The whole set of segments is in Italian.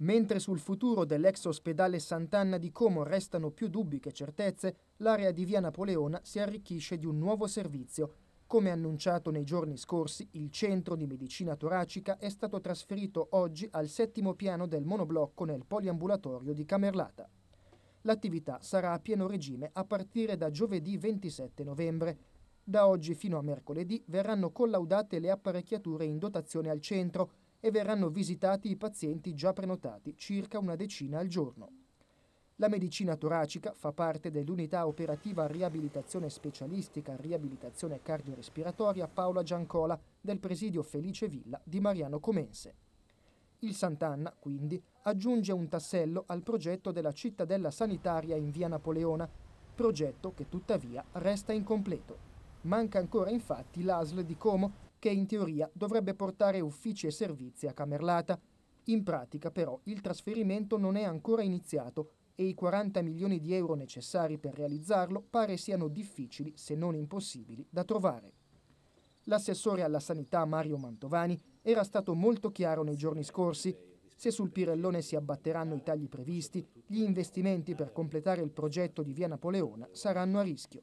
Mentre sul futuro dell'ex ospedale Sant'Anna di Como restano più dubbi che certezze, l'area di via Napoleona si arricchisce di un nuovo servizio. Come annunciato nei giorni scorsi, il centro di medicina toracica è stato trasferito oggi al settimo piano del monoblocco nel poliambulatorio di Camerlata. L'attività sarà a pieno regime a partire da giovedì 27 novembre. Da oggi fino a mercoledì verranno collaudate le apparecchiature in dotazione al centro, e verranno visitati i pazienti già prenotati, circa una decina al giorno. La medicina toracica fa parte dell'unità operativa riabilitazione specialistica riabilitazione cardiorespiratoria Paola Giancola del presidio Felice Villa di Mariano Comense. Il Sant'Anna, quindi, aggiunge un tassello al progetto della cittadella sanitaria in via Napoleona, progetto che tuttavia resta incompleto. Manca ancora infatti l'ASL di Como che in teoria dovrebbe portare uffici e servizi a Camerlata. In pratica però il trasferimento non è ancora iniziato e i 40 milioni di euro necessari per realizzarlo pare siano difficili, se non impossibili, da trovare. L'assessore alla sanità Mario Mantovani era stato molto chiaro nei giorni scorsi. Se sul Pirellone si abbatteranno i tagli previsti, gli investimenti per completare il progetto di Via Napoleona saranno a rischio.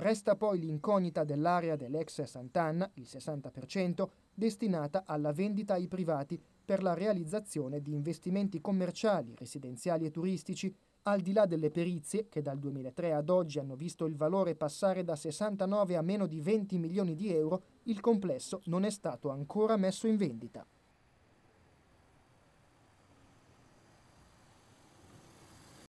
Resta poi l'incognita dell'area dell'ex Sant'Anna, il 60%, destinata alla vendita ai privati per la realizzazione di investimenti commerciali, residenziali e turistici, al di là delle perizie che dal 2003 ad oggi hanno visto il valore passare da 69 a meno di 20 milioni di euro, il complesso non è stato ancora messo in vendita.